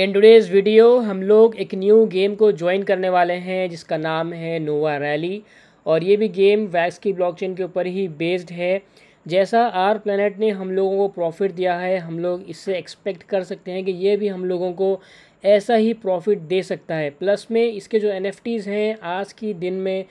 In today's video हम लोग एक न्यू गेम को ज्वाइन करने वाले हैं जिसका नाम है नोवा रैली और ये भी गेम वैक्स की ब्लॉकचेन के ऊपर ही बेस्ड है जैसा आर प्लानट ने हम लोगों को प्रॉफिट दिया है हम लोग इससे एक्सपेक्ट कर सकते हैं कि ये भी हम लोगों को ऐसा ही प्रॉफिट दे सकता है प्लस में इसके जो एन हैं आज की दिन में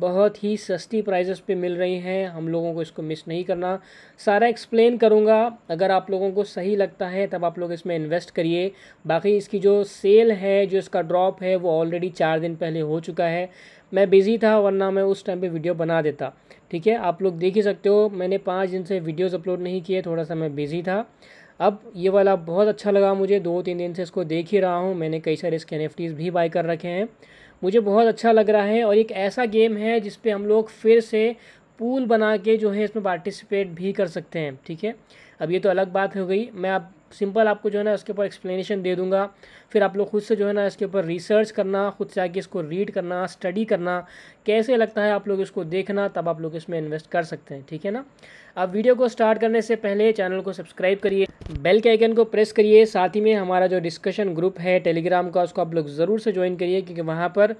बहुत ही सस्ती प्राइजेस पे मिल रही हैं हम लोगों को इसको मिस नहीं करना सारा एक्सप्लेन करूँगा अगर आप लोगों को सही लगता है तब आप लोग इसमें इन्वेस्ट करिए बाकी इसकी जो सेल है जो इसका ड्रॉप है वो ऑलरेडी चार दिन पहले हो चुका है मैं बिज़ी था वरना मैं उस टाइम पे वीडियो बना देता ठीक है आप लोग देख ही सकते हो मैंने पाँच दिन से वीडियोज़ अपलोड नहीं किए थोड़ा सा मैं बिज़ी था अब ये वाला बहुत अच्छा लगा मुझे दो तीन दिन से इसको देख ही रहा हूँ मैंने कई सारे इसके एन भी बाई कर रखे हैं मुझे बहुत अच्छा लग रहा है और एक ऐसा गेम है जिसपे हम लोग फिर से पूल बना के जो है इसमें पार्टिसिपेट भी कर सकते हैं ठीक है अब ये तो अलग बात हो गई मैं आप सिंपल आपको जो है ना उसके ऊपर एक्सप्लेनेशन दे दूँगा फिर आप लोग खुद से जो है ना इसके ऊपर रिसर्च करना खुद से आगे इसको रीड करना स्टडी करना कैसे लगता है आप लोग इसको देखना तब आप लोग इसमें इन्वेस्ट कर सकते हैं ठीक है ना अब वीडियो को स्टार्ट करने से पहले चैनल को सब्सक्राइब करिए बेल के आइकन को प्रेस करिए साथ ही में हमारा जो डिस्कशन ग्रुप है टेलीग्राम का उसको आप लोग ज़रूर से ज्वाइन करिए क्योंकि वहाँ पर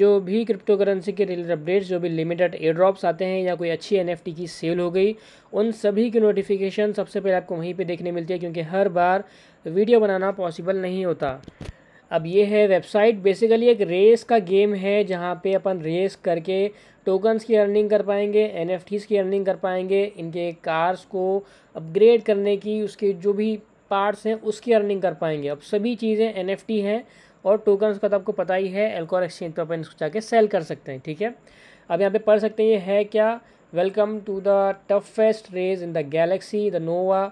जो भी क्रिप्टो करेंसी के रिलेटेड अपडेट्स जो भी लिमिटेड एयड्रॉप्स आते हैं या कोई अच्छी एनएफटी की सेल हो गई उन सभी की नोटिफिकेशन सबसे पहले आपको वहीं पे देखने मिलती है क्योंकि हर बार वीडियो बनाना पॉसिबल नहीं होता अब ये है वेबसाइट बेसिकली एक रेस का गेम है जहाँ पे अपन रेस करके टोकन्स की अर्निंग कर पाएंगे एन की अर्निंग कर पाएंगे इनके कार्स को अपग्रेड करने की उसके जो भी पार्ट्स हैं उसकी अर्निंग कर पाएंगे अब सभी चीज़ें एन हैं और टोकन्स का तो आपको पता ही है एल्कोर एक्सचेंज पर अपन इसको जाके सेल कर सकते हैं ठीक है अब यहाँ पे पढ़ सकते हैं ये है क्या welcome to the toughest race in the galaxy the Nova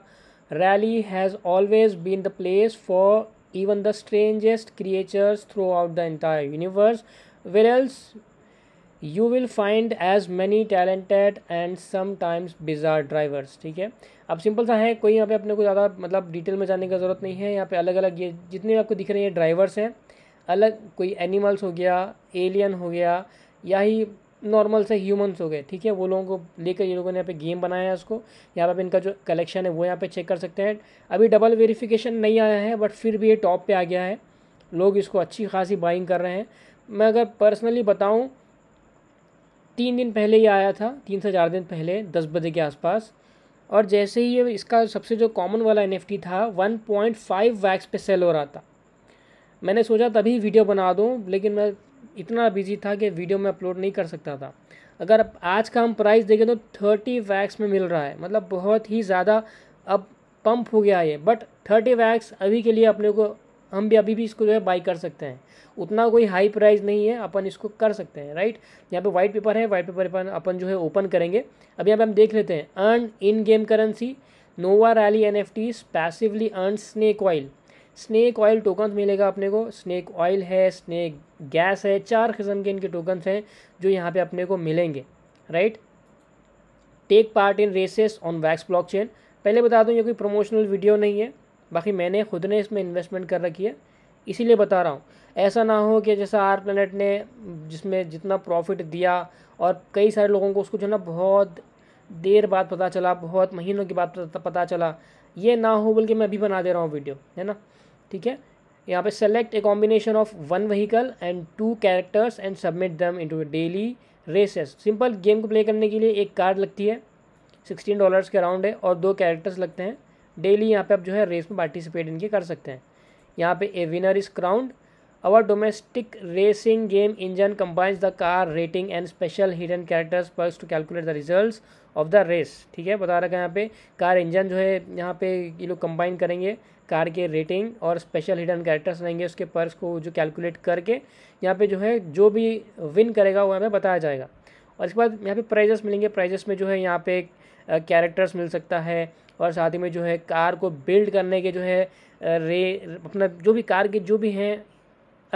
Raleigh has always been the place for even the strangest creatures throughout the entire universe. Where else you will find as many talented and sometimes bizarre drivers. ठीक है अब simple सा है कोई यहाँ पे अपने को ज़्यादा मतलब डिटेल में जाने की ज़रूरत नहीं है यहाँ पे अलग अलग ये जितने आपको दिख रहे हैं ड्राइवर्स हैं अलग कोई एनिमल्स हो गया एलियन हो गया या ही नॉर्मल से ह्यूमंस हो गए ठीक है वो लोगों को लेकर ये लोगों ने यहाँ पे गेम बनाया है उसको यहाँ पे इनका जो कलेक्शन है वो यहाँ पे चेक कर सकते हैं अभी डबल वेरिफिकेशन नहीं आया है बट फिर भी ये टॉप पे आ गया है लोग इसको अच्छी खासी बाइंग कर रहे हैं मैं अगर पर्सनली बताऊँ तीन दिन पहले ही आया था तीन से चार दिन पहले दस बजे के आसपास और जैसे ही ये इसका सबसे जो कॉमन वाला एन था वन पॉइंट फाइव वैक्स पे सेल हो रहा था मैंने सोचा तभी वीडियो बना दूँ लेकिन मैं इतना बिजी था कि वीडियो में अपलोड नहीं कर सकता था अगर आज का हम प्राइस देखें तो थर्टी वैक्स में मिल रहा है मतलब बहुत ही ज़्यादा अब पंप हो गया है बट थर्टी वैक्स अभी के लिए अपने को हम भी अभी भी इसको जो है बाई कर सकते हैं उतना कोई हाई प्राइस नहीं है अपन इसको कर सकते हैं राइट यहाँ पे वाइट पेपर है वाइट पेपर पर अपन जो है ओपन करेंगे अब यहाँ पे हम देख लेते हैं earn in game currency Nova Rally NFTs passively earn snake oil snack oil token मिलेगा अपने को स्नैक ऑयल है स्नैक गैस है चार किस्म के इनके टोकन्स हैं जो यहाँ पे अपने को मिलेंगे right take part in races on वैक्स ब्लॉकचेन पहले बता दूँ ये कोई प्रमोशनल वीडियो नहीं है बाकी मैंने खुद ने इसमें इन्वेस्टमेंट कर रखी है इसीलिए बता रहा हूँ ऐसा ना हो कि जैसा आर प्लानट ने जिसमें जितना प्रॉफिट दिया और कई सारे लोगों को उसको जो ना बहुत देर बाद पता चला बहुत महीनों के बाद पता चला ये ना हो बल्कि मैं अभी बना दे रहा हूँ वीडियो है ना ठीक है यहाँ पे select a combination of one vehicle and two characters and submit them into daily races simple game को प्ले करने के लिए एक कार्ड लगती है सिक्सटीन डॉलर्स के अराउंड है और दो कैरेक्टर्स लगते हैं डेली यहाँ पे आप जो है रेस में पार्टिसिपेट इनके कर सकते हैं यहाँ पे a winner is crowned our domestic racing game engine combines the car rating and special hidden characters perks to calculate the result of the race ठीक है बता रखा है यहाँ पे कार इंजन जो है यहाँ पे ये लोग कंबाइन करेंगे कार के रेटिंग और स्पेशल हिडन कैरेक्टर्स रहेंगे उसके पर्स को जो कैलकुलेट करके यहाँ पे जो है जो भी विन करेगा वो हमें बताया जाएगा और इसके बाद यहाँ पे प्राइजेस मिलेंगे प्राइजेस में जो है यहाँ पे कैरेक्टर्स मिल सकता है और साथ ही में जो है कार को बिल्ड करने के जो है रे अपना जो भी कार के जो भी हैं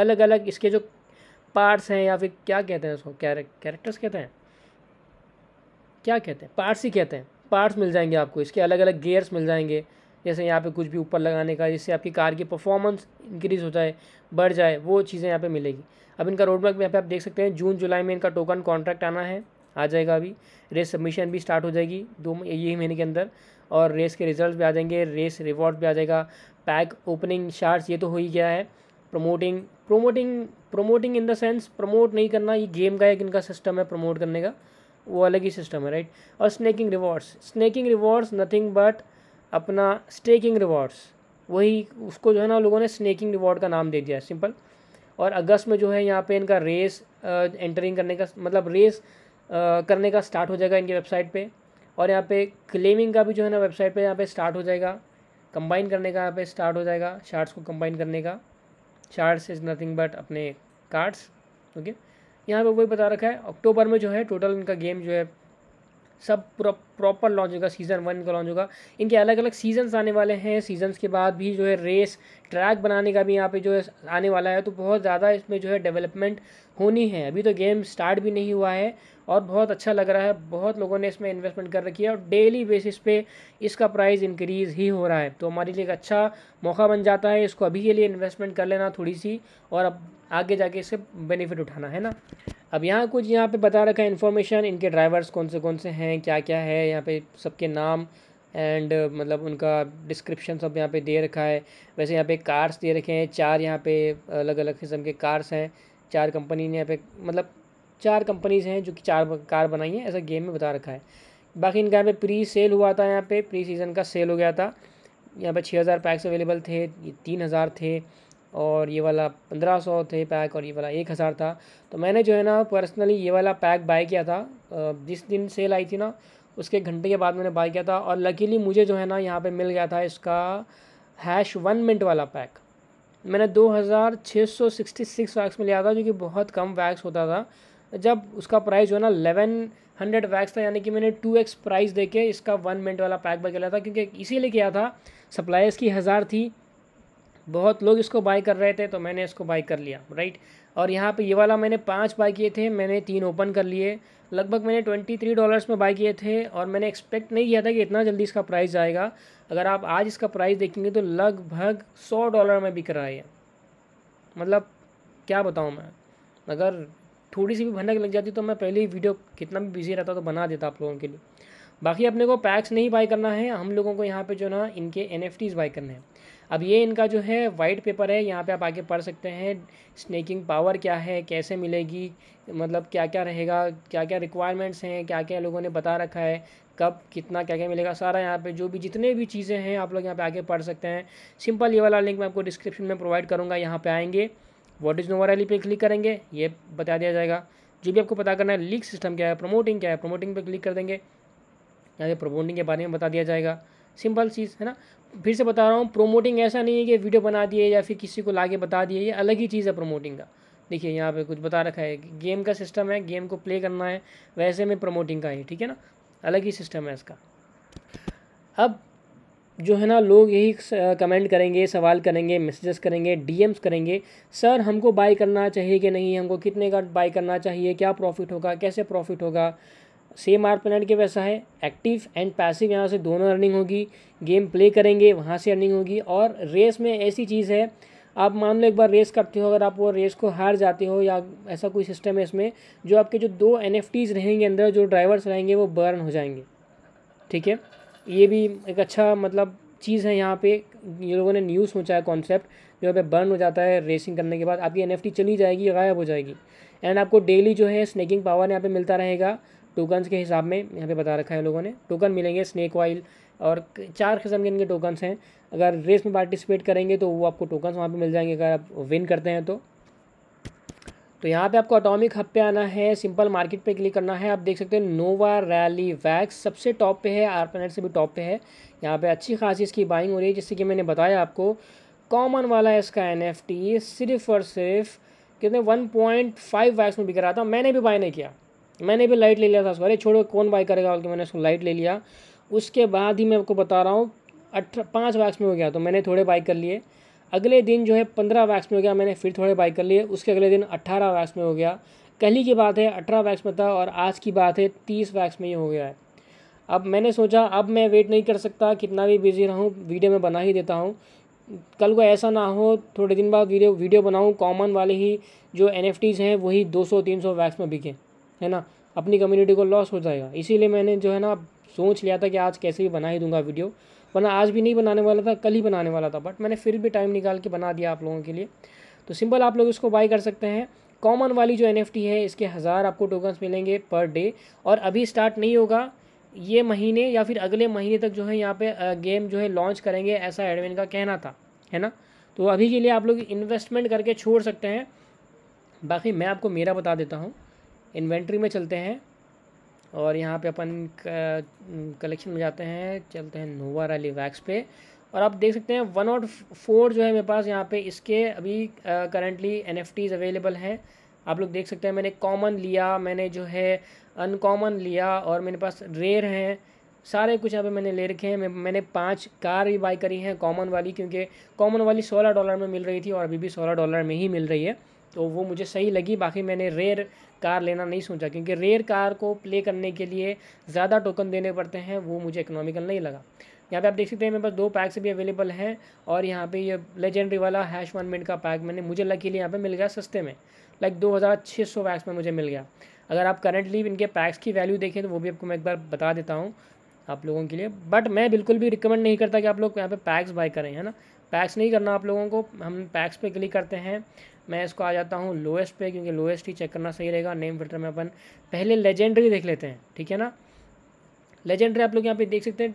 अलग अलग इसके जो पार्ट्स हैं या फिर क्या कहते हैं उसको कैरेक्टर्स कहते हैं क्या कहते हैं पार्ट्स ही कहते हैं पार्ट्स मिल जाएंगे आपको इसके अलग अलग गेयर्स मिल जाएंगे जैसे यहाँ पे कुछ भी ऊपर लगाने का जिससे आपकी कार की परफॉर्मेंस इंक्रीज़ हो जाए बढ़ जाए वो चीज़ें यहाँ पे मिलेगी अब इनका रोड मैप यहाँ पे आप देख सकते हैं जून जुलाई में इनका टोकन कॉन्ट्रैक्ट आना है आ जाएगा अभी रेस सबमिशन भी स्टार्ट हो जाएगी दो यही महीने के अंदर और रेस के रिजल्ट भी आ जाएंगे रेस रिवॉर्ड भी आ जाएगा पैक ओपनिंग शार्ट्स ये तो हो ही गया है promoting promoting promoting in the sense promote नहीं करना ये गेम का एक इनका सिस्टम है प्रमोट करने का वो अलग ही सिस्टम है राइट और snacking rewards snacking rewards nothing but अपना स्टेकिंग रिवॉर्ड्स वही उसको जो है ना लोगों ने स्नेकिंग रिवॉर्ड का नाम दे दिया है सिंपल और अगस्त में जो है यहाँ पे इनका रेस एंटरिंग करने का मतलब रेस करने का स्टार्ट हो जाएगा इनकी वेबसाइट पे और यहाँ पे क्लेमिंग का भी जो है ना वेबसाइट पे यहाँ पे स्टार्ट हो जाएगा कंबाइन करने का यहाँ पे स्टार्ट हो जाएगा शार्ट्स को कंबाइन करने का शार्ट्स इज़ नथिंग बट अपने कार्ड्स ओके यहाँ पर वही बता रखा है अक्टूबर में जो है टोटल इनका गेम जो है सब पूरा प्रॉपर लॉन्च होगा सीज़न वन का लॉन्च होगा इनके अलग अलग सीजन्स आने वाले हैं सीजन्स के बाद भी जो है रेस ट्रैक बनाने का भी यहाँ पे जो है आने वाला है तो बहुत ज़्यादा इसमें जो है डेवलपमेंट होनी है अभी तो गेम स्टार्ट भी नहीं हुआ है और बहुत अच्छा लग रहा है बहुत लोगों ने इसमें इन्वेस्टमेंट कर रखी है और डेली बेसिस पे इसका प्राइस इंक्रीज़ ही हो रहा है तो हमारे लिए एक अच्छा मौका बन जाता है इसको अभी के लिए इन्वेस्टमेंट कर लेना थोड़ी सी और अब आगे जाके इससे बेनिफिट उठाना है ना अब यहाँ कुछ यहाँ पर बता रखा है इन्फॉर्मेशन इनके ड्राइवर्स कौन से कौन से हैं क्या क्या है यहाँ पर सबके नाम एंड मतलब उनका डिस्क्रिप्शन सब यहाँ पे दे रखा है वैसे यहाँ पे कार्स दे रखे हैं चार यहाँ पे अलग अलग किस्म के कार्स हैं चार कंपनी ने यहाँ पे मतलब चार कंपनीज हैं जो कि चार कार बनाई हैं ऐसा गेम में बता रखा है बाकी इनका यहाँ पे प्री सेल हुआ था यहाँ पे प्री सीज़न का सेल हो गया था यहाँ पे छः हज़ार पैक्स अवेलेबल थे तीन हज़ार थे और ये वाला पंद्रह सौ थे पैक और ये वाला एक हज़ार था तो मैंने जो है ना पर्सनली ये वाला पैक बाय किया था जिस दिन सेल आई थी ना उसके घंटे के बाद मैंने बाय किया था और लकीली मुझे जो है ना यहाँ पर मिल गया था इसका हैश वन मिनट वाला पैक मैंने 2666 वैक्स में लिया था जो कि बहुत कम वैक्स होता था जब उसका प्राइस जो है ना 1100 हंड्रेड वैक्स था यानी कि मैंने टू एक्स प्राइस दे के इसका वन मिनट वाला पैक बाय लिया था क्योंकि इसीलिए किया था सप्लाई इसकी हज़ार थी बहुत लोग इसको बाई कर रहे थे तो मैंने इसको बाई कर लिया राइट और यहाँ पे ये वाला मैंने पांच बाई किए थे मैंने तीन ओपन कर लिए लगभग मैंने ट्वेंटी थ्री डॉलर्स में बाई किए थे और मैंने एक्सपेक्ट नहीं किया था कि इतना जल्दी इसका प्राइस आएगा अगर आप आज इसका प्राइस देखेंगे तो लगभग सौ डॉलर में बिक रहा है मतलब क्या बताऊँ मैं अगर थोड़ी सी भी भनक लग जाती तो मैं पहले ही वीडियो कितना भी बिजी रहता तो बना देता आप लोगों के लिए बाकी अपने को पैक्स नहीं बाई करना है हम लोगों को यहाँ पर जो ना इनके एन बाई करने हैं अब ये इनका जो है वाइट पेपर है यहाँ पे आप आगे पढ़ सकते हैं स्नैकिंग पावर क्या है कैसे मिलेगी मतलब क्या क्या रहेगा क्या क्या रिक्वायरमेंट्स हैं क्या क्या लोगों ने बता रखा है कब कितना क्या क्या मिलेगा सारा यहाँ पे जो भी जितने भी चीज़ें हैं आप लोग यहाँ पे आगे पढ़ सकते हैं सिंपल ये वाला लिंक मैं आपको डिस्क्रिप्शन में प्रोवाइड करूँगा यहाँ पर आएँगे वॉट इज़ नोवर एली पर क्लिक करेंगे ये बता दिया जाएगा जो भी आपको पता करना है लीक सिस्टम क्या है प्रमोटिंग क्या है प्रमोटिंग पे क्लिक कर देंगे यहाँ पे प्रमोटिंग के बारे में बता दिया जाएगा सिंपल चीज़ है ना फिर से बता रहा हूँ प्रोमोटिंग ऐसा नहीं है कि वीडियो बना दिए या फिर किसी को के बता दिए ये अलग ही चीज़ है प्रोमोटिंग का देखिए यहाँ पे कुछ बता रखा है गेम का सिस्टम है गेम को प्ले करना है वैसे में प्रमोटिंग का ही ठीक है ना अलग ही सिस्टम है इसका अब जो है ना लोग यही कमेंट करेंगे सवाल करेंगे मैसेजेस करेंगे डीएम्स करेंगे सर हमको बाई करना चाहिए कि नहीं हमको कितने का बाई करना चाहिए क्या प्रॉफिट होगा कैसे प्रॉफिट होगा सेम आर पेनाल्टी के वैसा है एक्टिव एंड पैसिव यहाँ से दोनों अर्निंग होगी गेम प्ले करेंगे वहाँ से अर्निंग होगी और रेस में ऐसी चीज़ है आप मान लो एक बार रेस करते हो अगर आप वो रेस को हार जाते हो या ऐसा कोई सिस्टम है इसमें जो आपके जो दो एन रहेंगे अंदर जो ड्राइवर्स रहेंगे वो बर्न हो जाएंगे ठीक है ये भी एक अच्छा मतलब चीज़ है यहाँ पे ये लोगों ने न्यू सोचा है कॉन्सेप्ट जो पे बर्न हो जाता है रेसिंग करने के बाद आपकी एन चली जाएगी गायब हो जाएगी एंड आपको डेली जो है स्नैकिंग पावर यहाँ पे मिलता रहेगा टोकन्स के हिसाब में यहाँ पे बता रखा है लोगों ने टोकन मिलेंगे स्नैक ऑयल और चार किस्म के इनके टोकन्स हैं अगर रेस में पार्टिसिपेट करेंगे तो वो आपको टोकन्स वहाँ पर मिल जाएंगे अगर आप विन करते हैं तो तो यहाँ पे आपको अटोमिक हब पे आना है सिंपल मार्केट पे क्लिक करना है आप देख सकते हैं नोवा रैली वैक्स सबसे टॉप पे है आर से भी टॉप पे है यहाँ पे अच्छी खासी इसकी बाइंग हो रही है जैसे कि मैंने बताया आपको कॉमन वाला इसका एन सिर्फ और सिर्फ कितने वन पॉइंट फाइव वैक्स में बिक रहा था मैंने भी बाय नहीं किया मैंने भी लाइट ले लिया था उसको अरे छोड़ो कौन बाई करेगा के मैंने उसको लाइट ले लिया उसके बाद ही मैं आपको बता रहा हूँ अठारह पाँच वैक्स में हो गया तो मैंने थोड़े बाई कर लिए अगले दिन जो है पंद्रह वैक्स में हो गया मैंने फिर थोड़े बाई कर लिए उसके अगले दिन अट्ठारह वैक्स में हो गया कल की बात है अठारह वैक्स में था और आज की बात है तीस वैक्स में ये हो गया है अब मैंने सोचा अब मैं वेट नहीं कर सकता कितना भी बिजी रहूँ वीडियो में बना ही देता हूँ कल को ऐसा ना हो थोड़े दिन बाद वीडियो वीडियो बनाऊँ कॉमन वाले ही जो एन हैं वही दो सौ तीन सौ वैक्स में बिके है ना अपनी कम्युनिटी को लॉस हो जाएगा इसीलिए मैंने जो है ना सोच लिया था कि आज कैसे भी बना ही दूंगा वीडियो वरना आज भी नहीं बनाने वाला था कल ही बनाने वाला था बट मैंने फिर भी टाइम निकाल के बना दिया आप लोगों के लिए तो सिंपल आप लोग इसको बाई कर सकते हैं कॉमन वाली जो एन है इसके हज़ार आपको टोकन्स मिलेंगे पर डे और अभी स्टार्ट नहीं होगा ये महीने या फिर अगले महीने तक जो है यहाँ पे गेम जो है लॉन्च करेंगे ऐसा एडमिन का कहना था है ना तो अभी के लिए आप लोग इन्वेस्टमेंट करके छोड़ सकते हैं बाकी मैं आपको मेरा बता देता हूँ इन्वेंट्री में चलते हैं और यहाँ पे अपन कलेक्शन में जाते हैं चलते हैं नोवा रैली वैक्स पे और आप देख सकते हैं वन आउट फोर जो है मेरे पास यहाँ पे इसके अभी करंटली एन अवेलेबल हैं आप लोग देख सकते हैं मैंने कॉमन लिया मैंने जो है अनकॉमन लिया और मेरे पास रेयर हैं सारे कुछ यहाँ पे मैंने ले रखे हैं मैं, मैंने पांच कार भी बाई करी हैं कॉमन वाली क्योंकि कॉमन वाली सोलह डॉलर में मिल रही थी और अभी भी सोलह डॉलर में ही मिल रही है तो वो मुझे सही लगी बाकी मैंने रेयर कार लेना नहीं सोचा क्योंकि रेयर कार को प्ले करने के लिए ज़्यादा टोकन देने पड़ते हैं वो मुझे इकोनॉमिकल नहीं लगा यहाँ पे आप देख सकते हैं मेरे पास दो पैक्स भी अवेलेबल हैं और यहाँ पे ये लेजेंडरी वाला हैश वन मिनट का पैक मैंने मुझे लकीली यहाँ पे मिल गया सस्ते में लाइक दो हज़ार छः सौ पैक्स में मुझे मिल गया अगर आप करेंटली इनके पैक्स की वैल्यू देखें तो वो भी आपको मैं एक बार बता देता हूँ आप लोगों के लिए बट मैं बिल्कुल भी रिकमेंड नहीं करता कि आप लोग यहाँ पर पैक्स बाय करें है ना पैक्स नहीं करना आप लोगों को हम पैक्स पर क्लिक करते हैं मैं इसको आ जाता हूँ लोएस्ट पे क्योंकि लोएस्ट ही चेक करना सही रहेगा नेम फिल्टर में अपन पहले लेजेंडरी देख लेते हैं ठीक है ना लेजेंडरी आप लोग यहाँ पे देख सकते हैं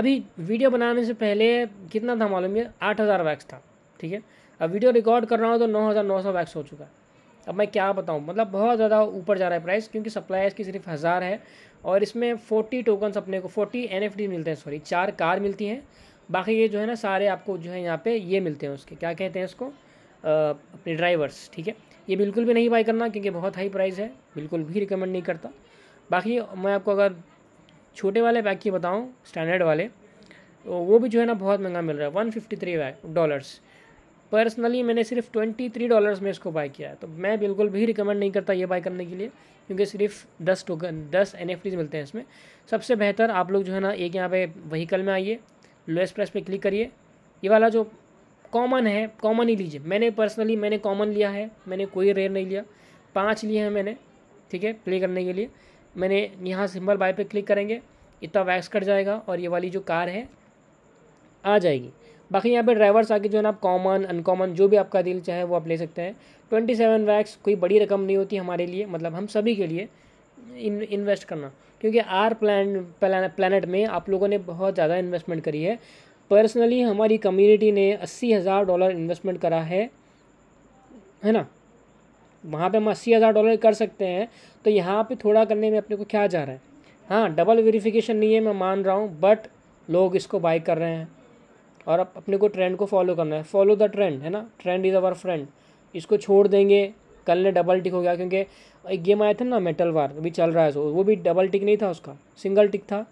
अभी वीडियो बनाने से पहले कितना था मालूम ये आठ हज़ार वैक्स था ठीक है अब वीडियो रिकॉर्ड कर रहा हूँ तो नौ हज़ार नौ सौ वैक्स हो चुका है अब मैं क्या बताऊँ मतलब बहुत ज़्यादा ऊपर जा रहा है प्राइस क्योंकि सप्लाई इसकी सिर्फ हज़ार है और इसमें फोर्टी टोकन्स अपने को फोर्टी एन मिलते हैं सॉरी चार कार मिलती हैं बाकी ये जो है ना सारे आपको जो है यहाँ पे ये मिलते हैं उसके क्या कहते हैं इसको अपने ड्राइवर्स ठीक है ये बिल्कुल भी नहीं बाई करना क्योंकि बहुत हाई प्राइस है बिल्कुल भी रिकमेंड नहीं करता बाकी मैं आपको अगर छोटे वाले बैग की बताऊँ स्टैंडर्ड वाले तो वो भी जो है ना बहुत महंगा मिल रहा है one fifty three dollars personally मैंने सिर्फ ट्वेंटी थ्री डॉलर्स में इसको बाई किया है तो मैं बिल्कुल भी रिकमेंड नहीं करता ये बाई करने के लिए क्योंकि सिर्फ दस टोकन दस एन मिलते हैं इसमें सबसे बेहतर आप लोग जो है ना एक यहाँ पे वहीकल में आइए लोएस्ट प्राइस पे क्लिक करिए ये वाला जो कॉमन है कॉमन ही लीजिए मैंने पर्सनली मैंने कॉमन लिया है मैंने कोई रेयर नहीं लिया पाँच लिए हैं मैंने ठीक है प्ले करने के लिए मैंने यहाँ सिंबल बाय पे क्लिक करेंगे इतना वैक्स कट जाएगा और ये वाली जो कार है आ जाएगी बाकी यहाँ पे ड्राइवर्स आके जो है ना आप कॉमन अनकॉमन जो भी आपका दिल चाहे वो आप ले सकते हैं ट्वेंटी सेवन वैक्स कोई बड़ी रकम नहीं होती हमारे लिए मतलब हम सभी के लिए इन इन्वेस्ट करना क्योंकि आर प्लान प्लानट में आप लोगों ने बहुत ज़्यादा इन्वेस्टमेंट करी है पर्सनली हमारी कम्युनिटी ने अस्सी हज़ार डॉलर इन्वेस्टमेंट करा है है ना वहाँ पे हम अस्सी हज़ार डॉलर कर सकते हैं तो यहाँ पे थोड़ा करने में अपने को क्या जा रहा है हाँ डबल वेरिफिकेशन नहीं है मैं मान रहा हूँ बट लोग इसको बाई कर रहे हैं और अब अपने को ट्रेंड को फॉलो करना है फॉलो द ट्रेंड है ना ट्रेंड इज़ अवर फ्रेंड इसको छोड़ देंगे कल ने डबल टिक हो गया क्योंकि एक गेम आया था ना मेटल वार अभी चल रहा है सो वो भी डबल टिक नहीं था उसका सिंगल टिक था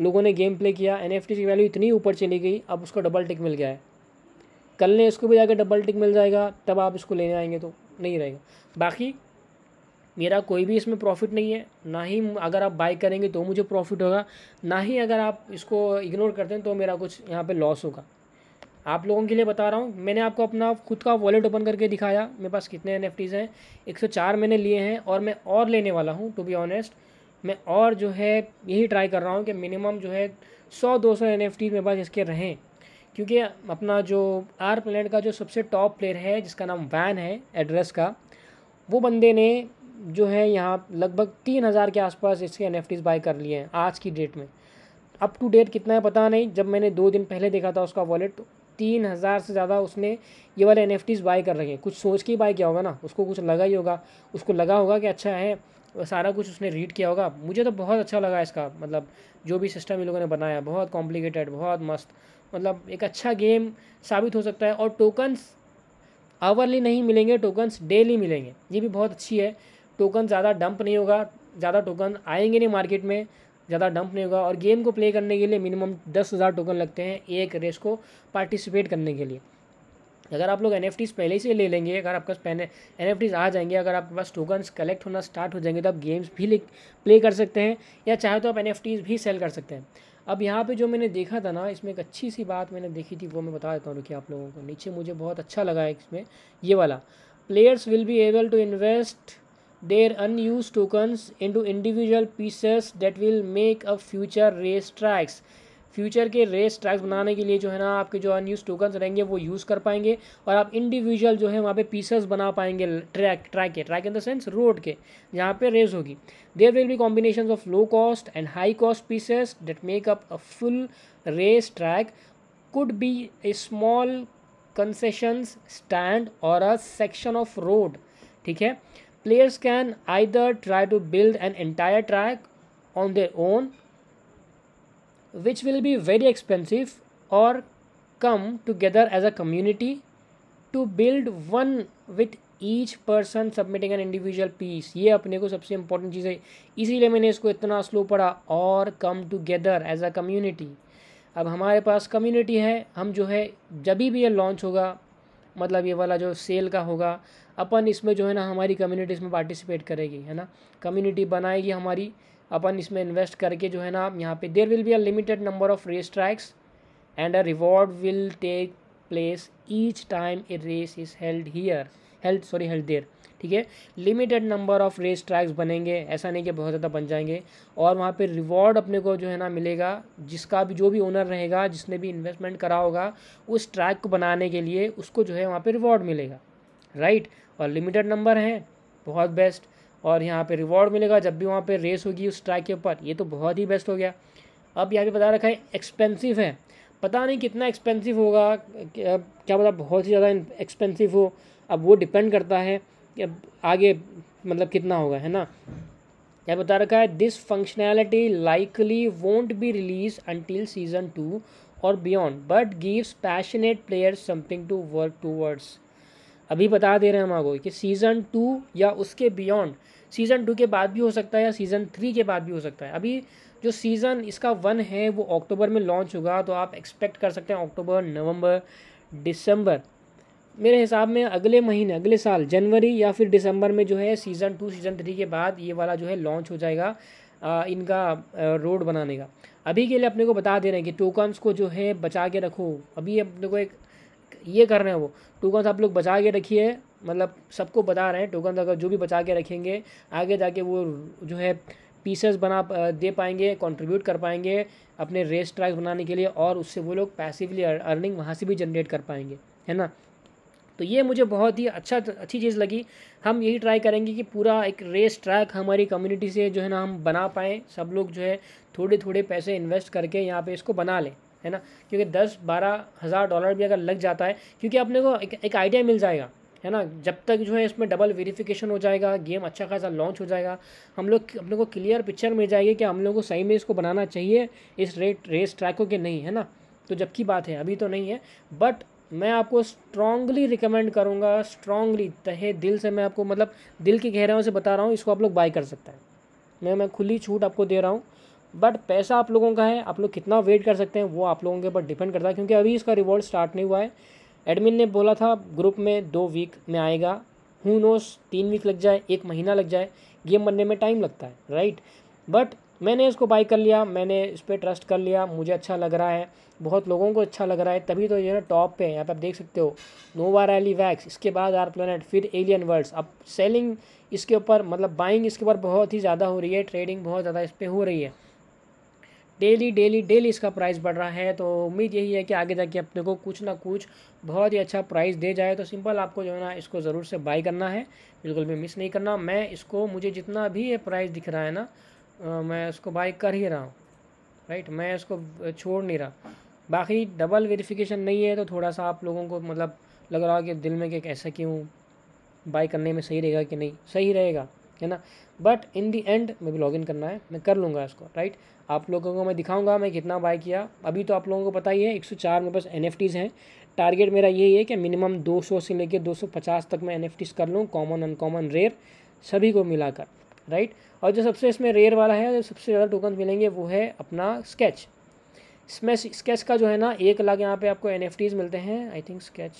लोगों ने गेम प्ले किया एन की वैल्यू इतनी ऊपर चली गई अब उसको डबल टिक मिल गया है कल ने इसको भी जाकर डबल टिक मिल जाएगा तब आप इसको लेने आएंगे तो नहीं रहेगा बाकी मेरा कोई भी इसमें प्रॉफिट नहीं है ना ही अगर आप बाई करेंगे तो मुझे प्रॉफिट होगा ना ही अगर आप इसको इग्नोर करते हैं तो मेरा कुछ यहाँ पे लॉस होगा आप लोगों के लिए बता रहा हूँ मैंने आपको अपना खुद का वॉलेट ओपन करके दिखाया मेरे पास कितने एन हैं एक मैंने लिए हैं और मैं और लेने वाला हूँ टू बी ऑनेस्ट मैं और जो है यही ट्राई कर रहा हूँ कि मिनिमम जो है सौ दो सौ एन मेरे पास इसके रहें क्योंकि अपना जो आर प्लेट का जो सबसे टॉप प्लेयर है जिसका नाम वैन है एड्रेस का वो बंदे ने जो है यहाँ लगभग तीन हज़ार के आसपास इसके एन बाय कर लिए हैं आज की डेट में अप टू डेट कितना है पता नहीं जब मैंने दो दिन पहले देखा था उसका वॉलेट तो तीन हज़ार से ज़्यादा उसने ये वाले एन बाय कर रखे हैं कुछ सोच के ही बाय किया होगा ना उसको कुछ लगा ही होगा उसको लगा होगा कि अच्छा है सारा कुछ उसने रीड किया होगा मुझे तो बहुत अच्छा लगा इसका मतलब जो भी सिस्टम इन लोगों ने बनाया बहुत कॉम्प्लिकेटेड बहुत मस्त मतलब एक अच्छा गेम साबित हो सकता है और टोकन्स आवरली नहीं मिलेंगे टोकन्स डेली मिलेंगे ये भी बहुत अच्छी है टोकन ज़्यादा डंप नहीं होगा ज़्यादा टोकन आएंगे नहीं मार्केट में ज़्यादा डंप नहीं होगा और गेम को प्ले करने के लिए मिनिमम दस हज़ार टोकन लगते हैं एक रेस को पार्टिसिपेट करने के लिए अगर आप लोग एन पहले से ले लेंगे अगर आपके पास पहले एन आ जाएंगे अगर आपके पास टोकन्स कलेक्ट होना स्टार्ट हो जाएंगे तो आप गेम्स भी प्ले कर सकते हैं या चाहे तो आप एन भी सेल कर सकते हैं अब यहाँ पे जो मैंने देखा था ना इसमें एक अच्छी सी बात मैंने देखी थी वो मैं बता देता हूँ कि आप लोगों को नीचे मुझे बहुत अच्छा लगा है इसमें ये वाला players will be able to invest their unused tokens to individual pieces that will make a future race tracks future के रेस ट्रैक्स बनाने के लिए जो है ना आपके जो अनयूज टोकन्स रहेंगे वो यूज़ कर पाएंगे और आप इंडिविजुअल जो है वहाँ पे पीसेस बना पाएंगे ट्रैक ट्रैक के track in the sense road के जहाँ पे रेस होगी there will be combination of low cost and high cost pieces that make up a full race track could be a small concessions stand or a section of road ठीक है players can either try to build an entire track on their own which will be very expensive or come together as a community to build one with each person submitting an individual piece ये अपने को सबसे important चीज़ है इसीलिए मैंने इसको इतना slow पढ़ा और come together as a community अब हमारे पास कम्युनिटी है हम जो है जब भी ये लॉन्च होगा मतलब ये वाला जो सेल का होगा अपन इसमें जो है ना हमारी कम्युनिटी इसमें पार्टिसिपेट करेगी है ना कम्युनिटी बनाएगी हमारी अपन इसमें इन्वेस्ट करके जो है ना आप यहाँ पे there will be a limited number of race tracks and a reward will take place each time a race is held here held sorry health there ठीक है limited number of race tracks बनेंगे ऐसा नहीं कि बहुत ज़्यादा बन जाएंगे और वहाँ पे रिवॉर्ड अपने को जो है ना मिलेगा जिसका भी जो भी ओनर रहेगा जिसने भी इन्वेस्टमेंट करा होगा उस ट्रैक को बनाने के लिए उसको जो है वहाँ पे रिवॉर्ड मिलेगा राइट और लिमिटेड नंबर हैं बहुत बेस्ट और यहाँ पे रिवॉर्ड मिलेगा जब भी वहाँ पे रेस होगी उस ट्रैक के ऊपर ये तो बहुत ही बेस्ट हो गया अब यहाँ पे बता रखा है एक्सपेंसिव है पता नहीं कितना एक्सपेंसिव होगा क्या पता बहुत ही ज़्यादा एक्सपेंसिव हो अब वो डिपेंड करता है कि अब आगे मतलब कितना होगा है ना यह बता रखा है this functionality likely won't be release until season two और beyond but gives passionate players something to work towards अभी बता दे रहे हैं हम आपको कि सीज़न टू या उसके बियॉन्ड सीज़न टू के बाद भी हो सकता है या सीज़न थ्री के बाद भी हो सकता है अभी जो सीज़न इसका वन है वो अक्टूबर में लॉन्च होगा तो आप एक्सपेक्ट कर सकते हैं अक्टूबर नवंबर दिसंबर मेरे हिसाब में अगले महीने अगले साल जनवरी या फिर दिसंबर में जो है सीज़न टू सीज़न थ्री के बाद ये वाला जो है लॉन्च हो जाएगा आ, इनका रोड बनाने का अभी के लिए अपने को बता दे रहे हैं कि टोकन्स को जो है बचा के रखो अभी अपने को एक ये कर रहे हैं वो टोकन्स आप लोग बचा के रखिए मतलब सबको बता रहे हैं टोकन अगर जो भी बचा के रखेंगे आगे जाके वो जो है पीसेस बना दे पाएंगे कंट्रीब्यूट कर पाएंगे अपने रेस ट्रैक बनाने के लिए और उससे वो लोग पैसिवली अर्निंग वहाँ से भी जनरेट कर पाएंगे है ना तो ये मुझे बहुत ही अच्छा अच्छी चीज़ लगी हम यही ट्राई करेंगे कि पूरा एक रेस ट्रैक हमारी कम्युनिटी से जो है ना हम बना पाएँ सब लोग जो है थोड़े थोड़े पैसे इन्वेस्ट करके यहाँ पे इसको बना लें है ना क्योंकि दस बारह हज़ार डॉलर भी अगर लग जाता है क्योंकि अपने को एक, एक आइडिया मिल जाएगा है ना जब तक जो है इसमें डबल वेरिफिकेशन हो जाएगा गेम अच्छा खासा लॉन्च हो जाएगा हम लोग अपने को क्लियर पिक्चर मिल जाएगी कि हम लोग को सही में इसको बनाना चाहिए इस रेट रेस ट्रैक को कि नहीं है ना तो जबकि बात है अभी तो नहीं है बट मैं आपको स्ट्रांगली रिकमेंड करूँगा स्ट्रांगली तहे दिल से मैं आपको मतलब दिल की गहराइयों से बता रहा हूँ इसको आप लोग बाय कर सकते हैं मैं मैं खुली छूट आपको दे रहा हूँ बट पैसा आप लोगों का है आप लोग कितना वेट कर सकते हैं वो आप लोगों के ऊपर डिपेंड करता है क्योंकि अभी इसका रिवॉर्ड स्टार्ट नहीं हुआ है एडमिन ने बोला था ग्रुप में दो वीक में आएगा हु नोस तीन वीक लग जाए एक महीना लग जाए गेम बनने में टाइम लगता है राइट बट मैंने इसको बाई कर लिया मैंने इस पर ट्रस्ट कर लिया मुझे अच्छा लग रहा है बहुत लोगों को अच्छा लग रहा है तभी तो ये ना टॉप पे है यहाँ पे आप देख सकते हो नोवा रैली वैक्स इसके बाद आर प्लानट फिर एलियन वर्ल्ड्स अब सेलिंग इसके ऊपर मतलब बाइंग इसके ऊपर बहुत ही ज़्यादा हो रही है ट्रेडिंग बहुत ज़्यादा इस पर हो रही है डेली डेली डेली इसका प्राइस बढ़ रहा है तो उम्मीद यही है कि आगे जाके अपने को कुछ ना कुछ बहुत ही अच्छा प्राइस दे जाए तो सिंपल आपको जो है ना इसको ज़रूर से बाई करना है बिल्कुल भी मिस नहीं करना मैं इसको मुझे जितना भी ये प्राइस दिख रहा है ना मैं इसको बाई कर ही रहा हूँ राइट मैं इसको छोड़ नहीं रहा बाकी डबल वेरीफिकेशन नहीं है तो थोड़ा सा आप लोगों को मतलब लग रहा कि दिल में कि ऐसा क्यों बाई करने में सही रहेगा कि नहीं सही रहेगा है ना बट इन दी एंड मैं भी लॉगिन करना है मैं कर लूँगा इसको राइट आप लोगों को मैं दिखाऊंगा मैं कितना बाय किया अभी तो आप लोगों को पता ही है 104 मेरे पास एन हैं टारगेट मेरा यही है कि मिनिमम 200 से लेकर 250 तक मैं एन कर लूँ कॉमन अनकॉमन रेयर सभी को मिलाकर राइट और जो सबसे इसमें रेयर वाला है जो सबसे ज़्यादा टोकन मिलेंगे वो है अपना स्केच इसमें स्केच का जो है ना एक लाख यहाँ पर आपको एन मिलते हैं आई थिंक स्केच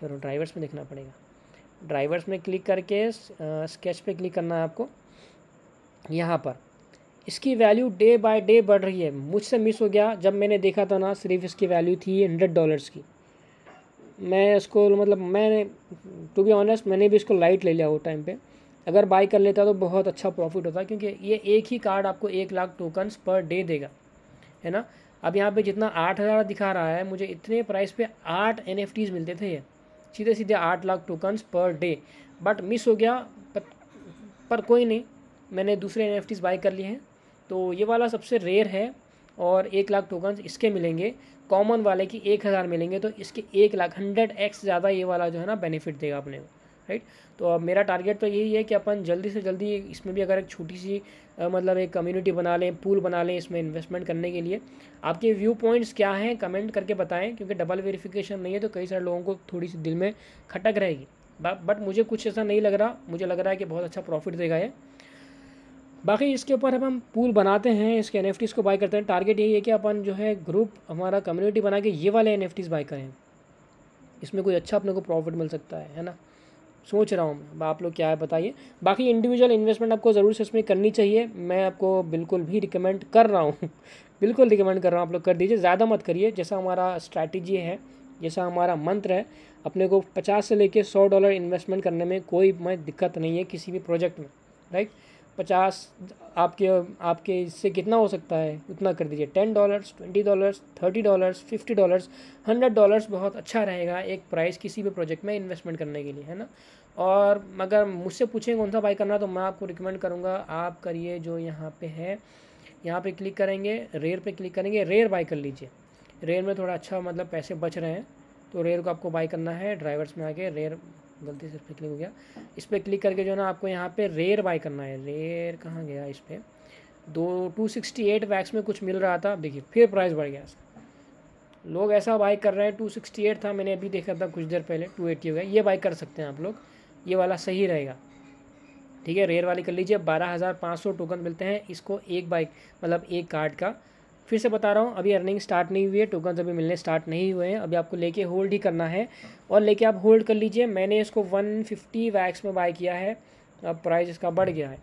चलो ड्राइवर्स में देखना पड़ेगा ड्राइवर्स में क्लिक करके स्केच पे क्लिक करना है आपको यहाँ पर इसकी वैल्यू डे बाय डे बढ़ रही है मुझसे मिस हो गया जब मैंने देखा था ना सिर्फ इसकी वैल्यू थी हंड्रेड डॉलर्स की मैं इसको मतलब मैंने टू बी ऑनेस्ट मैंने भी इसको लाइट ले लिया वो टाइम पे अगर बाई कर लेता तो बहुत अच्छा प्रॉफिट होता क्योंकि ये एक ही कार्ड आपको एक लाख टोकन्स पर डे देगा है ना अब यहाँ पे जितना आठ हज़ार दिखा रहा है मुझे इतने प्राइस पे आठ एन मिलते थे ये सीधे सीधे आठ lakh tokens per day but miss हो गया पर, पर कोई नहीं मैंने दूसरे एन बाई कर लिए हैं तो ये वाला सबसे रेयर है और एक लाख टोकन्स इसके मिलेंगे कॉमन वाले की एक हज़ार मिलेंगे तो इसके एक लाख हंड्रेड एक्स ज़्यादा ये वाला जो है ना बेनिफिट देगा अपने को राइट तो अब मेरा टारगेट तो यही है कि अपन जल्दी से जल्दी इसमें भी अगर एक छोटी सी आ, मतलब एक कम्युनिटी बना लें पूल बना लें इसमें इन्वेस्टमेंट करने के लिए आपके व्यू पॉइंट्स क्या हैं कमेंट करके बताएं क्योंकि डबल वेरिफिकेशन नहीं है तो कई सारे लोगों को थोड़ी सी दिल में खटक रहेगी बट मुझे कुछ ऐसा नहीं लग रहा मुझे लग रहा है कि बहुत अच्छा प्रॉफिट देगा ये बाकी इसके ऊपर हम हम पूल बनाते हैं इसके एन को बाई करते हैं टारगेट यही है कि अपन जो है ग्रुप हमारा कम्युनिटी बना के ये वाले एन बाई करें इसमें कोई अच्छा अपने को प्रॉफिट मिल सकता है है ना सोच रहा हूँ मैं आप लोग क्या है बताइए बाकी इंडिविजुअल इन्वेस्टमेंट आपको ज़रूर से इसमें करनी चाहिए मैं आपको बिल्कुल भी रिकमेंड कर रहा हूँ बिल्कुल रिकमेंड कर रहा हूँ आप लोग कर दीजिए ज़्यादा मत करिए जैसा हमारा स्ट्रैटेजी है जैसा हमारा मंत्र है अपने को पचास से लेके सौ डॉलर इन्वेस्टमेंट करने में कोई मैं दिक्कत नहीं है किसी भी प्रोजेक्ट में राइट right? पचास आपके आपके इससे कितना हो सकता है उतना कर दीजिए ten dollars twenty dollars thirty dollars fifty dollars hundred dollars बहुत अच्छा रहेगा एक प्राइस किसी भी प्रोजेक्ट में इन्वेस्टमेंट करने के लिए है ना और मगर मुझसे पूछें कौन सा बाई करना तो मैं आपको रिकमेंड करूँगा आप करिए जो यहाँ पे है यहाँ पे क्लिक करेंगे रेयर पे क्लिक करेंगे रेयर बाई कर लीजिए रेयर में थोड़ा अच्छा मतलब पैसे बच रहे हैं तो रेयर को आपको बाई करना है ड्राइवर्स में आके रेयर गलती से इस पर क्लिक हो गया इस पर क्लिक करके जो है ना आपको यहाँ पे रेयर बाय करना है रेयर कहाँ गया इस पर दो टू सिक्सटी एट वैक्स में कुछ मिल रहा था देखिए फिर प्राइस बढ़ गया इसका लोग ऐसा बाई कर रहे हैं टू सिक्सटी एट था मैंने अभी देखा था कुछ देर पहले टू एट्टी हो गया ये बाई कर सकते हैं आप लोग ये वाला सही रहेगा ठीक है रेयर वाली कर लीजिए बारह हज़ार पाँच सौ टोकन मिलते हैं इसको एक बाइक मतलब एक कार्ड का फिर से बता रहा हूँ अभी अर्निंग स्टार्ट नहीं हुई है टोकन अभी मिलने स्टार्ट नहीं हुए हैं अभी आपको लेके होल्ड ही करना है और लेके आप होल्ड कर लीजिए मैंने इसको वन फिफ्टी वैक्स में बाय किया है अब प्राइस इसका बढ़ गया है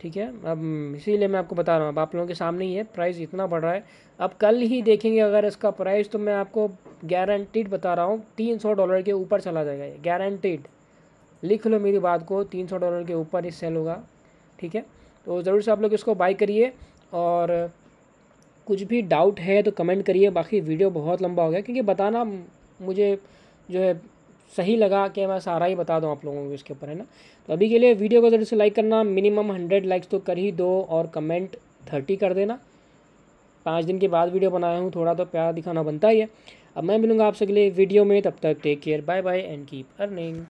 ठीक है अब इसीलिए मैं आपको बता रहा हूँ अब आप लोगों के सामने ही है प्राइस इतना बढ़ रहा है अब कल ही देखेंगे अगर इसका प्राइस तो मैं आपको गारंटीड बता रहा हूँ तीन सौ डॉलर के ऊपर चला जाएगा ये गारंटीड लिख लो मेरी बात को तीन सौ डॉलर के ऊपर ही सेल होगा ठीक है तो ज़रूर से आप लोग इसको बाई करिए और कुछ भी डाउट है तो कमेंट करिए बाकी वीडियो बहुत लंबा हो गया क्योंकि बताना मुझे जो है सही लगा कि मैं सारा ही बता दूँ आप लोगों को इसके ऊपर है ना तो अभी के लिए वीडियो को ज़रूर से लाइक करना मिनिमम हंड्रेड लाइक्स तो कर ही दो और कमेंट थर्टी कर देना पाँच दिन के बाद वीडियो बनाया हूँ थोड़ा तो प्यार दिखाना बनता ही है अब मैं मिलूँगा आपसे अगले वीडियो में तब तक take care bye bye and keep earning